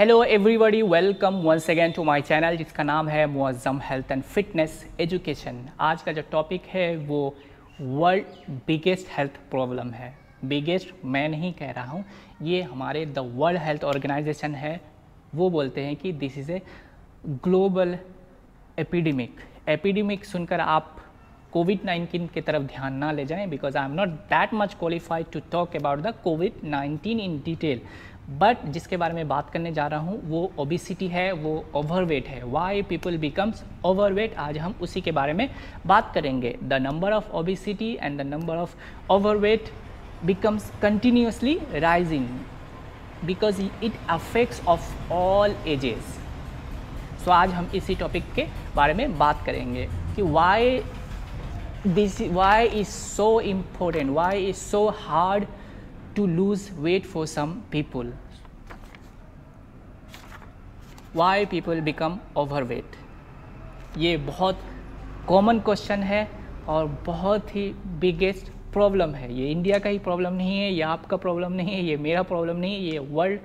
Hello everybody welcome once again to my channel जिसका नाम है Muazzam health and fitness education आज का जो टॉपिक है वो वर्ल्ड बिगेस्ट हेल्थ प्रॉब्लम है बिगेस्ट मैं नहीं कह रहा हूँ ये हमारे द वर्ल्ड हेल्थ ऑर्गेनाइजेशन है वो बोलते हैं कि this is a global epidemic epidemic सुनकर आप कोविड नाइन्टीन की तरफ ध्यान ना ले जाएं because I am not that much qualified to talk about the COVID nineteen in detail but जिसके बारे में बात करने जा रहा हूँ वो ओबिसिटी है वो ओवरवेट है वाई पीपल बिकम्स ओवरवेट आज हम उसी के बारे में बात करेंगे the number of obesity and the number of overweight becomes continuously rising because it affects of all ages so आज हम इसी टॉपिक के बारे में बात करेंगे कि why this why is so important why is so hard to lose weight for some people. Why people become overweight? ये बहुत कॉमन क्वेश्चन है और बहुत ही बिगेस्ट प्रॉब्लम है ये इंडिया का ही प्रॉब्लम नहीं है ये आपका प्रॉब्लम नहीं है ये मेरा प्रॉब्लम नहीं है ये वर्ल्ड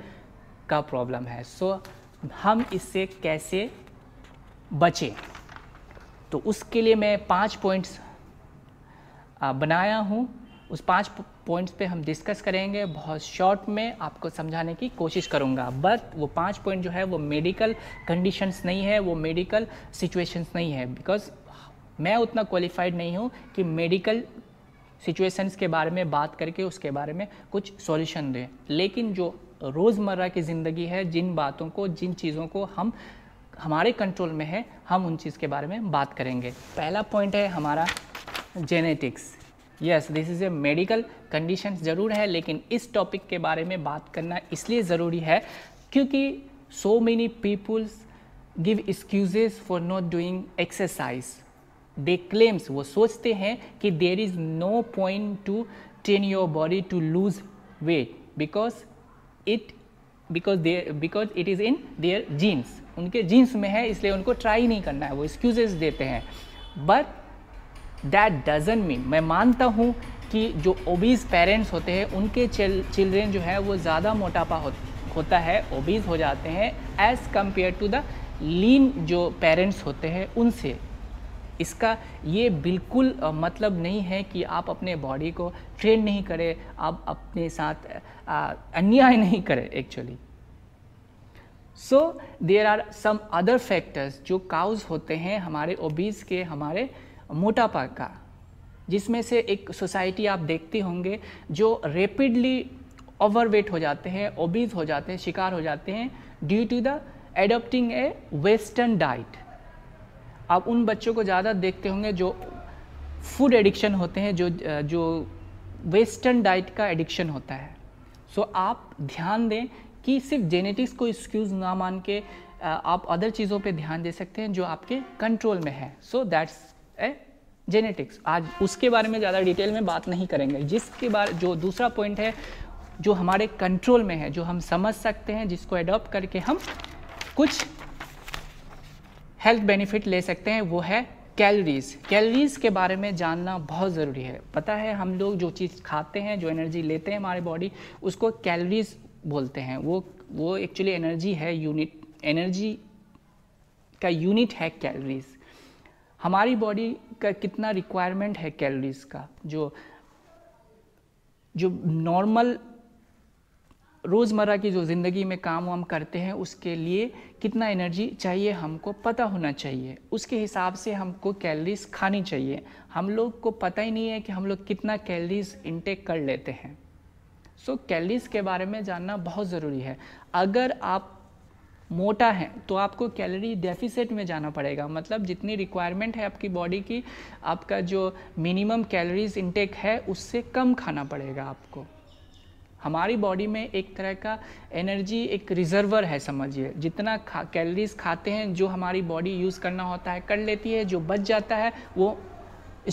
का प्रॉब्लम है सो so, हम इससे कैसे बचें तो उसके लिए मैं पांच पॉइंट्स बनाया हूँ उस पांच पॉइंट्स पे हम डिस्कस करेंगे बहुत शॉर्ट में आपको समझाने की कोशिश करूँगा बट वो पांच पॉइंट जो है वो मेडिकल कंडीशंस नहीं है वो मेडिकल सिचुएशंस नहीं है बिकॉज मैं उतना क्वालिफाइड नहीं हूँ कि मेडिकल सिचुएशंस के बारे में बात करके उसके बारे में कुछ सॉल्यूशन दें लेकिन जो रोज़मर्रा की ज़िंदगी है जिन बातों को जिन चीज़ों को हम हमारे कंट्रोल में है हम उन चीज़ के बारे में बात करेंगे पहला पॉइंट है हमारा genetics yes this is a medical condition ज़रूर है लेकिन इस टॉपिक के बारे में बात करना इसलिए ज़रूरी है क्योंकि so many peoples give excuses for not doing exercise they claims वो सोचते हैं कि there is no point to train your body to lose weight because it because there because it is in their genes उनके genes में है इसलिए उनको try नहीं करना है वो एक्सक्यूजेज देते हैं बट दैट डजन मीन मैं मानता हूँ कि जो ओबीज़ पेरेंट्स होते हैं उनके चिल्ड्रेन जो है वो ज़्यादा मोटापा हो, होता है ओबीज़ हो जाते हैं as compare to the lean जो पेरेंट्स होते हैं उनसे इसका ये बिल्कुल मतलब नहीं है कि आप अपने बॉडी को ट्रेन नहीं करें आप अपने साथ अन्याय नहीं करें actually so there are some other factors जो काउज होते हैं हमारे ओबीज़ के हमारे मोटापा का जिसमें से एक सोसाइटी आप देखते होंगे जो रेपिडली ओवरवेट हो जाते हैं ओबीज हो जाते हैं शिकार हो जाते हैं due to the adopting a western diet आप उन बच्चों को ज़्यादा देखते होंगे जो फूड एडिक्शन होते हैं जो जो वेस्टर्न डाइट का एडिक्शन होता है सो so, आप ध्यान दें कि सिर्फ जेनेटिक्स को एक्सक्यूज़ ना मान के आप अदर चीज़ों पे ध्यान दे सकते हैं जो आपके कंट्रोल में है सो दैट्स है जेनेटिक्स आज उसके बारे में ज़्यादा डिटेल में बात नहीं करेंगे जिसके बारे जो दूसरा पॉइंट है जो हमारे कंट्रोल में है जो हम समझ सकते हैं जिसको एडॉप्ट करके हम कुछ हेल्थ बेनिफिट ले सकते हैं वो है कैलोरीज कैलोरीज के बारे में जानना बहुत ज़रूरी है पता है हम लोग जो चीज़ खाते हैं जो एनर्जी लेते हैं हमारे बॉडी उसको कैलोरीज बोलते हैं वो वो एक्चुअली एनर्जी है यूनिट एनर्जी का यूनिट है कैलोरीज हमारी बॉडी का कितना रिक्वायरमेंट है कैलोरीज का जो जो नॉर्मल रोज़मर्रा की जो ज़िंदगी में काम वाम करते हैं उसके लिए कितना एनर्जी चाहिए हमको पता होना चाहिए उसके हिसाब से हमको कैलरीज खानी चाहिए हम लोग को पता ही नहीं है कि हम लोग कितना कैलरीज इनटेक कर लेते हैं सो so, कैलरीज के बारे में जानना बहुत ज़रूरी है अगर आप मोटा है तो आपको कैलोरी डेफिसिट में जाना पड़ेगा मतलब जितनी रिक्वायरमेंट है आपकी बॉडी की आपका जो मिनिमम कैलोरीज इंटेक है उससे कम खाना पड़ेगा आपको हमारी बॉडी में एक तरह का एनर्जी एक रिजर्वर है समझिए जितना खा कैलरीज खाते हैं जो हमारी बॉडी यूज़ करना होता है कर लेती है जो बच जाता है वो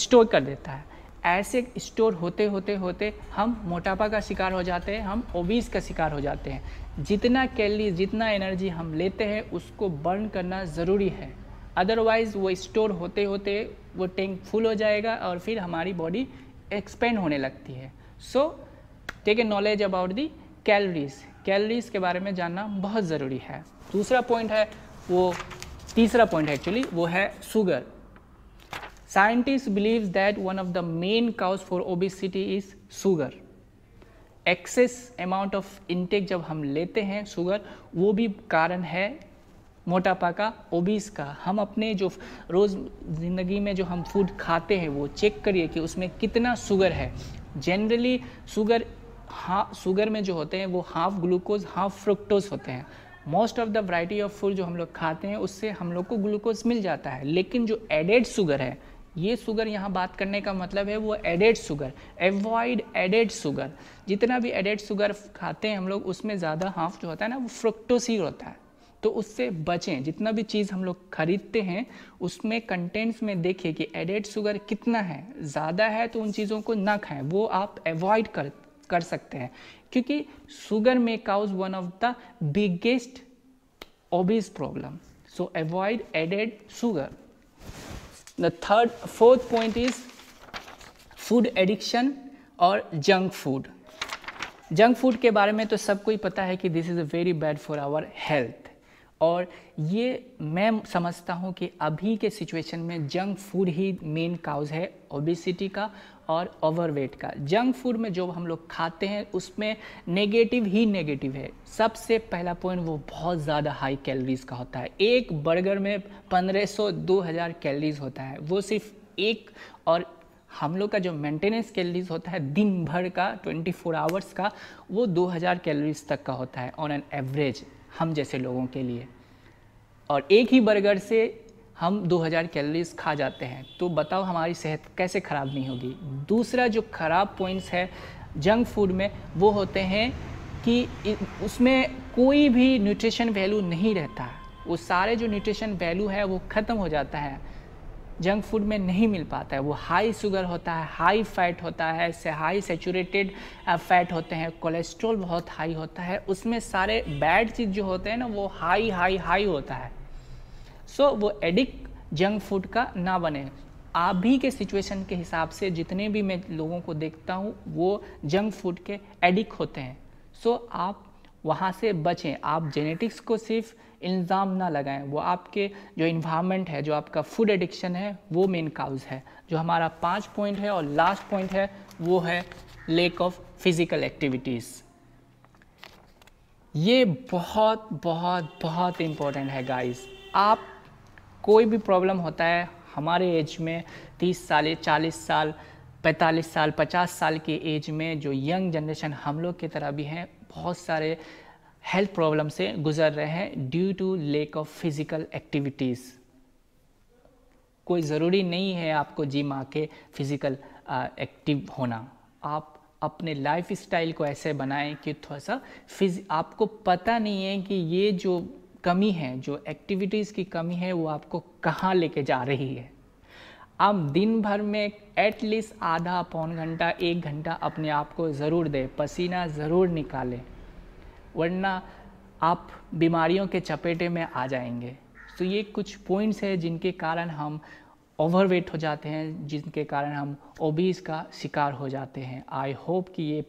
स्टोर कर देता है ऐसे स्टोर होते होते होते हम मोटापा का शिकार हो जाते हैं हम ओबीज का शिकार हो जाते हैं जितना कैलरीज जितना एनर्जी हम लेते हैं उसको बर्न करना ज़रूरी है अदरवाइज़ वो स्टोर होते होते वो टैंक फुल हो जाएगा और फिर हमारी बॉडी एक्सपेंड होने लगती है so take a knowledge about the calories calories के बारे में जानना बहुत ज़रूरी है दूसरा पॉइंट है वो तीसरा पॉइंट एक्चुअली वो है sugar Scientists believe that one of the main cause for obesity is sugar. Excess amount of intake जब हम लेते हैं शुगर वो भी कारण है मोटापा का ओबीस का हम अपने जो रोज़ ज़िंदगी में जो हम फूड खाते हैं वो चेक करिए कि उसमें कितना शुगर है जनरली शुगर हा शुगर में जो होते हैं वो हाफ ग्लूकोज हाफ फ्रुक्टोज होते हैं most of the variety of food जो हम लोग खाते हैं उससे हम लोग को ग्लूकोज मिल जाता है लेकिन जो एडेड शुगर है ये शुगर यहाँ बात करने का मतलब है वो added sugar avoid added sugar जितना भी एडेड शुगर खाते हैं हम लोग उसमें ज़्यादा हाफ जो होता है ना वो फ्रुक्टोस ही होता है तो उससे बचें जितना भी चीज़ हम लोग खरीदते हैं उसमें कंटेंट्स में देखें कि एडेड शुगर कितना है ज़्यादा है तो उन चीज़ों को ना खाएं वो आप एवॉइड कर कर सकते हैं क्योंकि शुगर में cause one of the biggest obese problem so avoid added sugar the third fourth point is food addiction और जंक फूड जंक फूड के बारे में तो सबको ही पता है कि this is a very bad for our health और ये मैं समझता हूँ कि अभी के सिचुएशन में जंक फूड ही मेन काउज है ओबिसिटी का और ओवरवेट का जंक फूड में जो हम लोग खाते हैं उसमें नेगेटिव ही नेगेटिव है सबसे पहला पॉइंट वो बहुत ज़्यादा हाई कैलोरीज़ का होता है एक बर्गर में 1500-2000 कैलोरीज होता है वो सिर्फ एक और हम लोग का जो मेंटेनेंस कैलोरीज होता है दिन भर का 24 आवर्स का वो 2000 कैलोरीज तक का होता है ऑन एन एवरेज हम जैसे लोगों के लिए और एक ही बर्गर से हम 2000 कैलोरीज खा जाते हैं तो बताओ हमारी सेहत कैसे ख़राब नहीं होगी दूसरा जो ख़राब पॉइंट्स है जंक फूड में वो होते हैं कि उसमें कोई भी न्यूट्रिशन वैल्यू नहीं रहता वो सारे जो न्यूट्रिशन वैल्यू है वो ख़त्म हो जाता है जंक फूड में नहीं मिल पाता है वो हाई शुगर होता है हाई फैट होता है से हाई सेचूरेटेड फैट होते हैं कोलेस्ट्रॉल बहुत हाई होता है उसमें सारे बैड चीज़ जो होते हैं ना वो हाई हाई हाई होता है सो वो एडिक्ट जंक फूड का ना बने आप ही के सिचुएशन के हिसाब से जितने भी मैं लोगों को देखता हूँ वो जंक फूड के एडिक्ट होते हैं सो so, आप वहाँ से बचें आप जेनेटिक्स को सिर्फ इल्ज़ाम ना लगाएं वो आपके जो इन्वामेंट है जो आपका फूड एडिक्शन है वो मेन काउज है जो हमारा पाँच पॉइंट है और लास्ट पॉइंट है वो है लेक ऑफ फिज़िकल एक्टिविटीज़ ये बहुत बहुत बहुत इम्पोर्टेंट है गाइस आप कोई भी प्रॉब्लम होता है हमारे एज में तीस साल चालीस साल पैंतालीस साल पचास साल के एज में जो यंग जनरेशन हम लोग की तरह भी हैं बहुत सारे हेल्थ प्रॉब्लम से गुजर रहे हैं due to lack of physical activities कोई ज़रूरी नहीं है आपको जिम आके फिज़िकल एक्टिव होना आप अपने लाइफ स्टाइल को ऐसे बनाएं कि थोड़ा सा फिज आपको पता नहीं है कि ये जो कमी है जो एक्टिविटीज़ की कमी है वो आपको कहाँ लेके जा रही है आप दिन भर में एटलीस्ट आधा पौन घंटा एक घंटा अपने आप को ज़रूर दें पसीना ज़रूर निकालें वरना आप बीमारियों के चपेटे में आ जाएंगे तो ये कुछ पॉइंट्स हैं जिनके कारण हम ओवरवेट हो जाते हैं जिनके कारण हम ओबीज का शिकार हो जाते हैं आई होप कि ये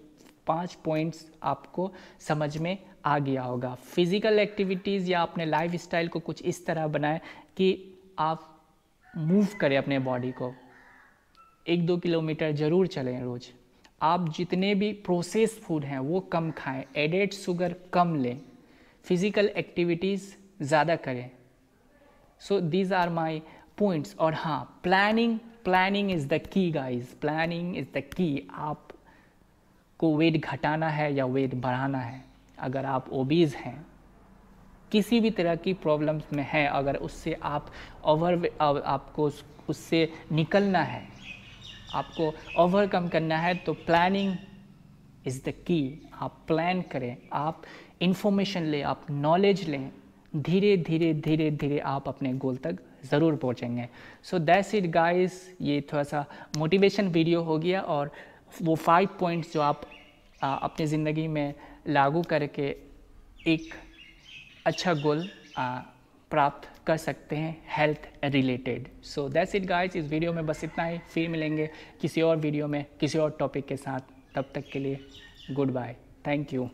पांच पॉइंट्स आपको समझ में आ गया होगा फिज़िकल एक्टिविटीज़ या अपने लाइफ स्टाइल को कुछ इस तरह बनाए कि आप मूव करें अपने बॉडी को एक दो किलोमीटर ज़रूर चलें रोज़ आप जितने भी प्रोसेस फूड हैं वो कम खाएं एडेड शुगर कम लें फिज़िकल एक्टिविटीज़ ज़्यादा करें so these are my points और हाँ planning planning is the key guys planning is the key आप को वेट घटाना है या वेट बढ़ाना है अगर आप ओबीज हैं किसी भी तरह की प्रॉब्लम्स में हैं अगर उससे आप ओवर आपको उससे निकलना है आपको ओवरकम करना है तो प्लानिंग इज़ द की आप प्लान करें आप इंफॉर्मेशन लें आप नॉलेज लें धीरे धीरे धीरे धीरे आप अपने गोल तक ज़रूर पहुँचेंगे सो दैट्स इट गाइस ये थोड़ा सा मोटिवेशन वीडियो हो गया और वो फाइव पॉइंट्स जो आप आ, अपने ज़िंदगी में लागू करके एक अच्छा गोल प्राप्त कर सकते हैं health related so that's it guys इस वीडियो में बस इतना ही फिर मिलेंगे किसी और वीडियो में किसी और टॉपिक के साथ तब तक के लिए गुड बाय थैंक यू